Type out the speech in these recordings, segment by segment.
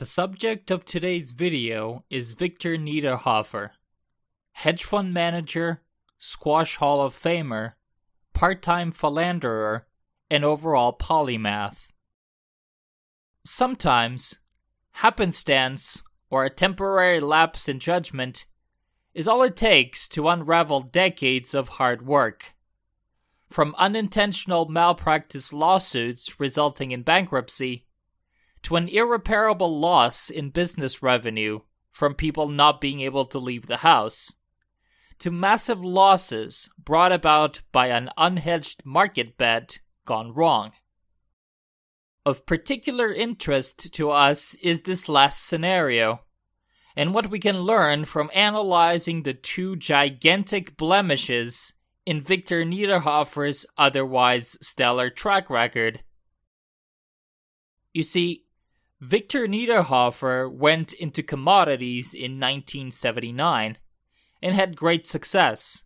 The subject of today's video is Victor Niederhofer, hedge fund manager, squash hall of famer, part-time philanderer, and overall polymath. Sometimes, happenstance or a temporary lapse in judgment is all it takes to unravel decades of hard work. From unintentional malpractice lawsuits resulting in bankruptcy to an irreparable loss in business revenue from people not being able to leave the house, to massive losses brought about by an unhedged market bet gone wrong. Of particular interest to us is this last scenario, and what we can learn from analyzing the two gigantic blemishes in Victor Niederhofer's otherwise stellar track record. You see, Victor Niederhofer went into commodities in 1979 and had great success,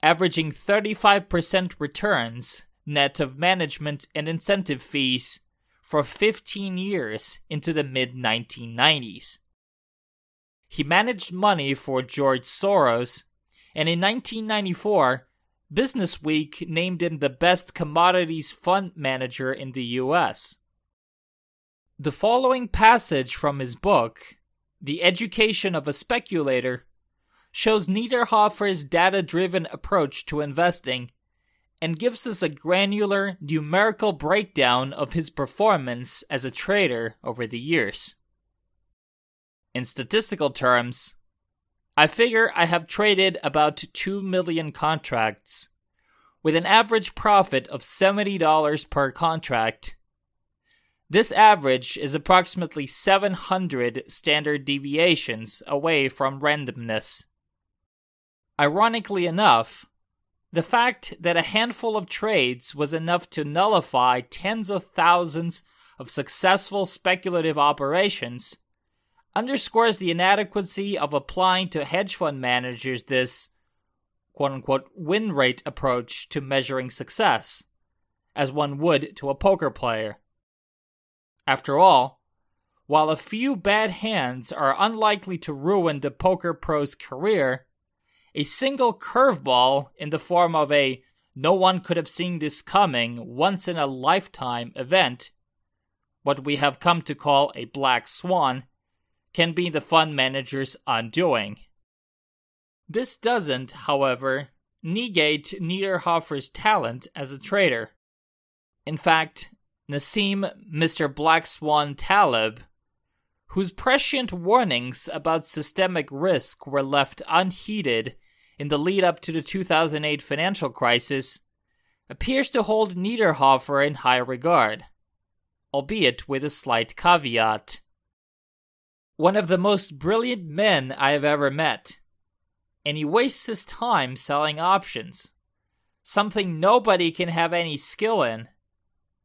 averaging 35% returns net of management and incentive fees for 15 years into the mid 1990s. He managed money for George Soros, and in 1994, Businessweek named him the best commodities fund manager in the US. The following passage from his book, The Education of a Speculator, shows Niederhofer's data driven approach to investing and gives us a granular, numerical breakdown of his performance as a trader over the years. In statistical terms, I figure I have traded about 2 million contracts, with an average profit of $70 per contract this average is approximately 700 standard deviations away from randomness. Ironically enough, the fact that a handful of trades was enough to nullify tens of thousands of successful speculative operations underscores the inadequacy of applying to hedge fund managers this quote unquote win rate approach to measuring success, as one would to a poker player. After all, while a few bad hands are unlikely to ruin the poker pro's career, a single curveball in the form of a no one could have seen this coming once in a lifetime event, what we have come to call a black swan, can be the fund manager's undoing. This doesn't, however, negate Niederhofer's talent as a trader. In fact, Nassim Mr. Black Swan Talib, whose prescient warnings about systemic risk were left unheeded in the lead up to the 2008 financial crisis, appears to hold Niederhofer in high regard, albeit with a slight caveat. One of the most brilliant men I have ever met, and he wastes his time selling options, something nobody can have any skill in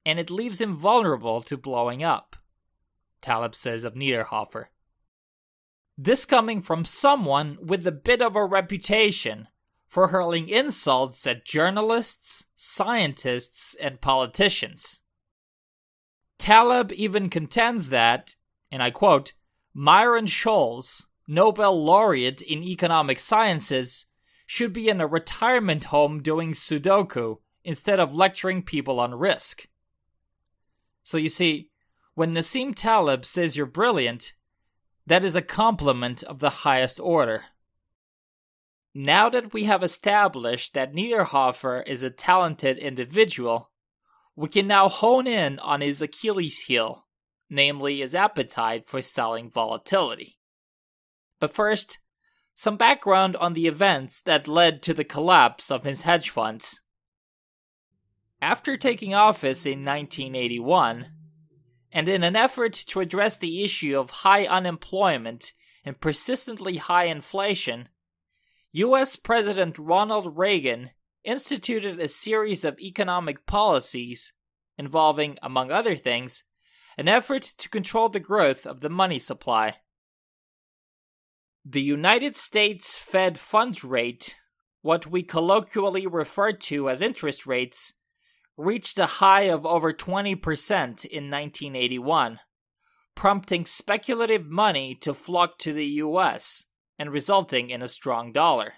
and it leaves him vulnerable to blowing up, Taleb says of Niederhofer. This coming from someone with a bit of a reputation for hurling insults at journalists, scientists, and politicians. Taleb even contends that, and I quote, Myron Scholes, Nobel laureate in economic sciences, should be in a retirement home doing Sudoku instead of lecturing people on risk. So you see, when Nassim Taleb says you're brilliant, that is a compliment of the highest order. Now that we have established that Niederhofer is a talented individual, we can now hone in on his Achilles heel, namely his appetite for selling volatility. But first, some background on the events that led to the collapse of his hedge funds. After taking office in 1981, and in an effort to address the issue of high unemployment and persistently high inflation, US President Ronald Reagan instituted a series of economic policies involving, among other things, an effort to control the growth of the money supply. The United States Fed funds rate, what we colloquially refer to as interest rates, reached a high of over 20% in 1981, prompting speculative money to flock to the US and resulting in a strong dollar.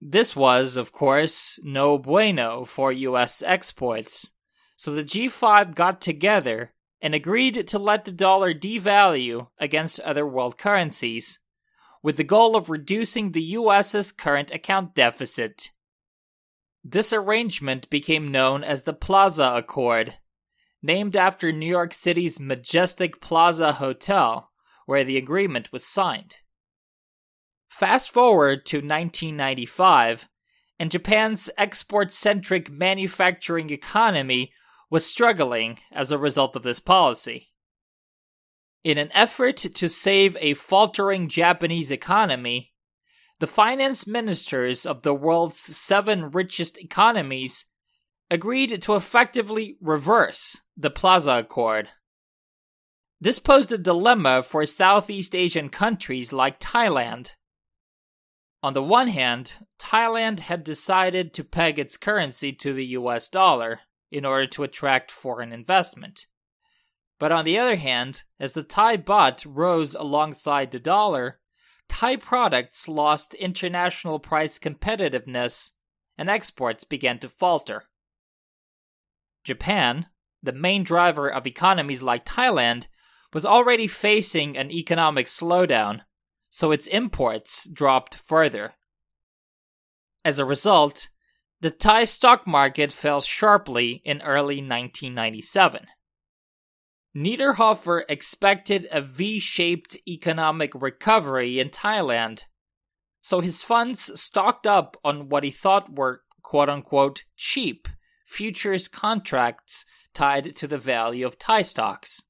This was, of course, no bueno for US exports, so the G5 got together and agreed to let the dollar devalue against other world currencies, with the goal of reducing the US's current account deficit this arrangement became known as the Plaza Accord, named after New York City's majestic Plaza Hotel, where the agreement was signed. Fast forward to 1995, and Japan's export centric manufacturing economy was struggling as a result of this policy. In an effort to save a faltering Japanese economy, the finance ministers of the world's seven richest economies agreed to effectively reverse the Plaza Accord. This posed a dilemma for Southeast Asian countries like Thailand. On the one hand, Thailand had decided to peg its currency to the US dollar in order to attract foreign investment. But on the other hand, as the Thai baht rose alongside the dollar, Thai products lost international price competitiveness and exports began to falter. Japan, the main driver of economies like Thailand, was already facing an economic slowdown, so its imports dropped further. As a result, the Thai stock market fell sharply in early 1997. Niederhofer expected a V shaped economic recovery in Thailand, so his funds stocked up on what he thought were quote unquote cheap futures contracts tied to the value of Thai stocks.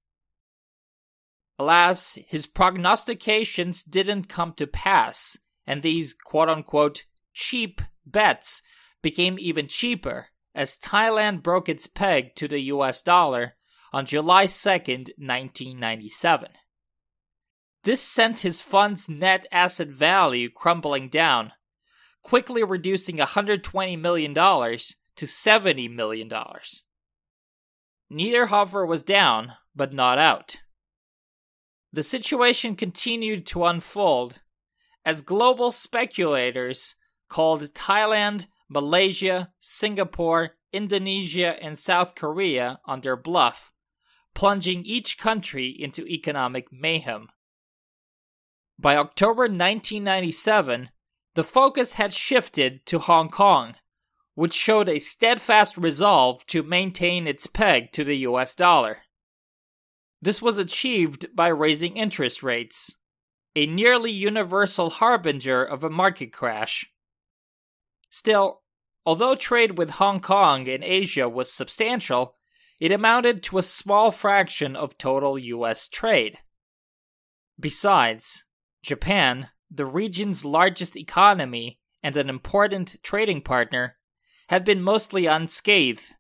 Alas, his prognostications didn't come to pass, and these quote unquote cheap bets became even cheaper as Thailand broke its peg to the US dollar on July 2, 1997. This sent his fund's net asset value crumbling down, quickly reducing $120 million to $70 million. Niederhofer was down, but not out. The situation continued to unfold as global speculators called Thailand, Malaysia, Singapore, Indonesia, and South Korea on their bluff plunging each country into economic mayhem. By October 1997, the focus had shifted to Hong Kong, which showed a steadfast resolve to maintain its peg to the US dollar. This was achieved by raising interest rates, a nearly universal harbinger of a market crash. Still, although trade with Hong Kong and Asia was substantial, it amounted to a small fraction of total US trade. Besides, Japan, the region's largest economy and an important trading partner, had been mostly unscathed,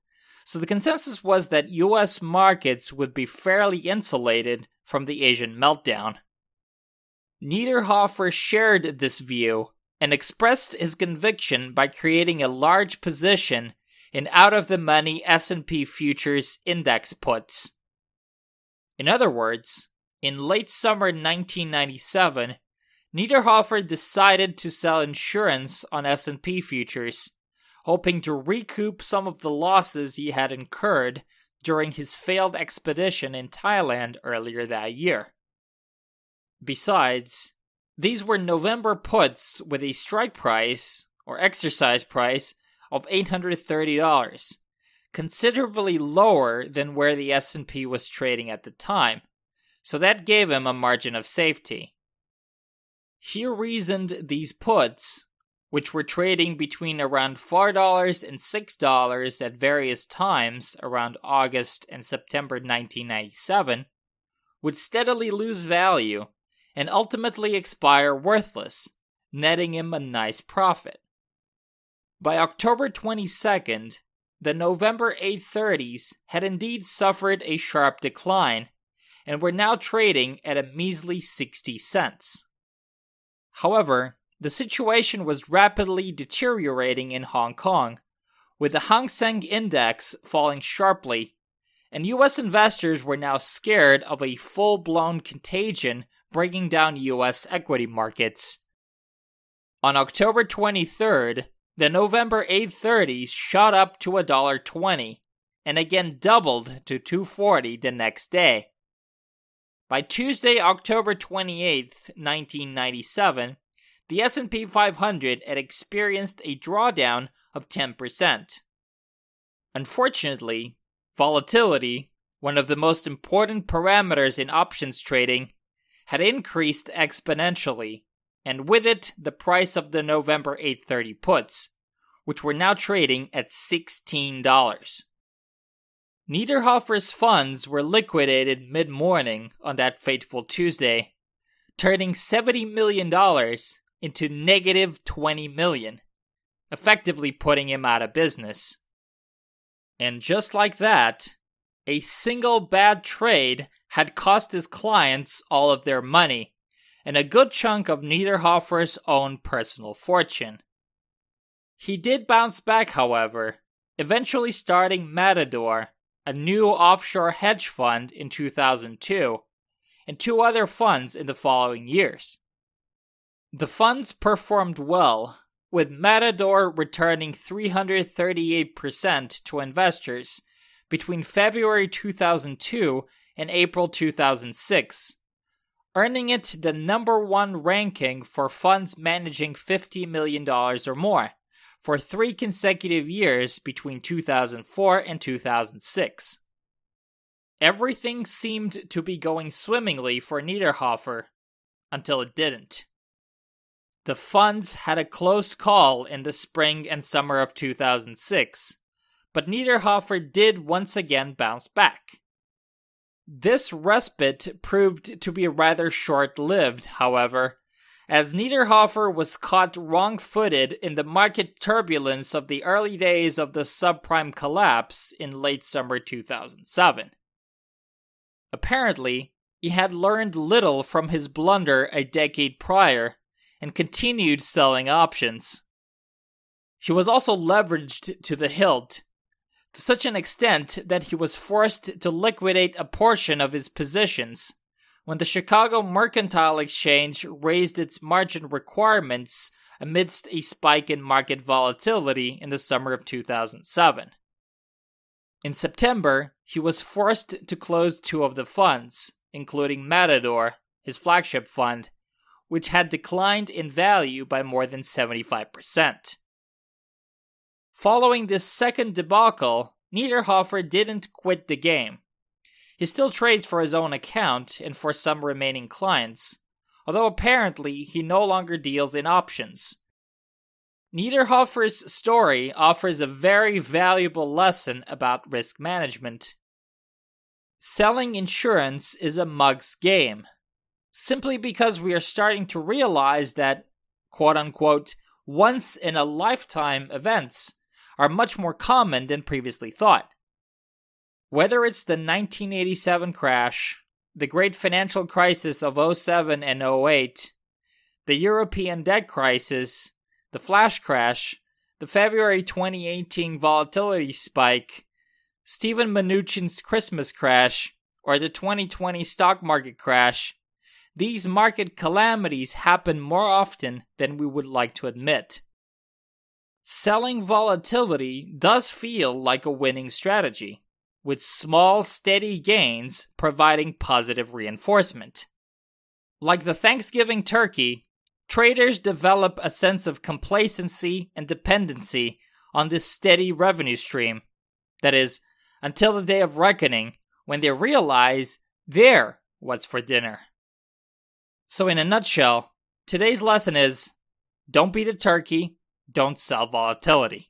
so the consensus was that US markets would be fairly insulated from the Asian meltdown. Niederhofer shared this view and expressed his conviction by creating a large position in out of the money S&P futures index puts. In other words, in late summer 1997, Niederhofer decided to sell insurance on S&P futures, hoping to recoup some of the losses he had incurred during his failed expedition in Thailand earlier that year. Besides, these were November puts with a strike price, or exercise price, of $830, considerably lower than where the S&P was trading at the time. So that gave him a margin of safety. He reasoned these puts, which were trading between around $4 and $6 at various times around August and September 1997, would steadily lose value and ultimately expire worthless, netting him a nice profit. By October 22nd, the November 830s had indeed suffered a sharp decline and were now trading at a measly 60 cents. However, the situation was rapidly deteriorating in Hong Kong, with the Hang Seng Index falling sharply, and US investors were now scared of a full blown contagion breaking down US equity markets. On October 23rd, the November 830 shot up to $1.20 and again doubled to 240 the next day. By Tuesday, October 28, 1997, the S&P 500 had experienced a drawdown of 10%. Unfortunately, volatility, one of the most important parameters in options trading, had increased exponentially and with it, the price of the November 830 puts, which were now trading at $16. Niederhofer's funds were liquidated mid morning on that fateful Tuesday, turning $70 million into negative $20 million, effectively putting him out of business. And just like that, a single bad trade had cost his clients all of their money, and a good chunk of Niederhofer's own personal fortune. He did bounce back, however, eventually starting Matador, a new offshore hedge fund in 2002, and two other funds in the following years. The funds performed well, with Matador returning 338% to investors between February 2002 and April 2006, earning it the number one ranking for funds managing $50 million or more for three consecutive years between 2004 and 2006. Everything seemed to be going swimmingly for Niederhofer until it didn't. The funds had a close call in the spring and summer of 2006, but Niederhofer did once again bounce back. This respite proved to be rather short lived, however, as Niederhofer was caught wrong footed in the market turbulence of the early days of the subprime collapse in late summer 2007. Apparently, he had learned little from his blunder a decade prior and continued selling options. He was also leveraged to the hilt to such an extent that he was forced to liquidate a portion of his positions. When the Chicago Mercantile Exchange raised its margin requirements amidst a spike in market volatility in the summer of 2007. In September, he was forced to close two of the funds, including Matador, his flagship fund, which had declined in value by more than 75%. Following this second debacle, Niederhofer didn't quit the game. He still trades for his own account and for some remaining clients, although apparently he no longer deals in options. Niederhofer's story offers a very valuable lesson about risk management. Selling insurance is a mug's game, simply because we are starting to realize that, quote unquote, once in a lifetime events are much more common than previously thought. Whether it's the 1987 crash, the great financial crisis of 07 and 08, the European debt crisis, the flash crash, the February 2018 volatility spike, Stephen Mnuchin's Christmas crash, or the 2020 stock market crash, these market calamities happen more often than we would like to admit selling volatility does feel like a winning strategy, with small, steady gains providing positive reinforcement. Like the Thanksgiving turkey, traders develop a sense of complacency and dependency on this steady revenue stream. That is, until the day of reckoning when they realize they're what's for dinner. So, in a nutshell, today's lesson is don't be the turkey don't sell volatility.